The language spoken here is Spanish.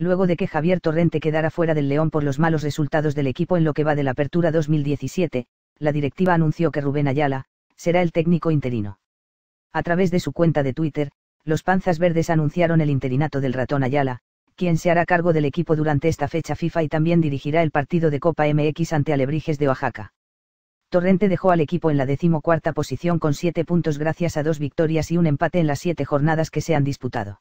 luego de que Javier Torrente quedara fuera del León por los malos resultados del equipo en lo que va de la apertura 2017, la directiva anunció que Rubén Ayala, será el técnico interino. A través de su cuenta de Twitter, los Panzas Verdes anunciaron el interinato del ratón Ayala, quien se hará cargo del equipo durante esta fecha FIFA y también dirigirá el partido de Copa MX ante Alebrijes de Oaxaca. Torrente dejó al equipo en la decimocuarta posición con siete puntos gracias a dos victorias y un empate en las siete jornadas que se han disputado.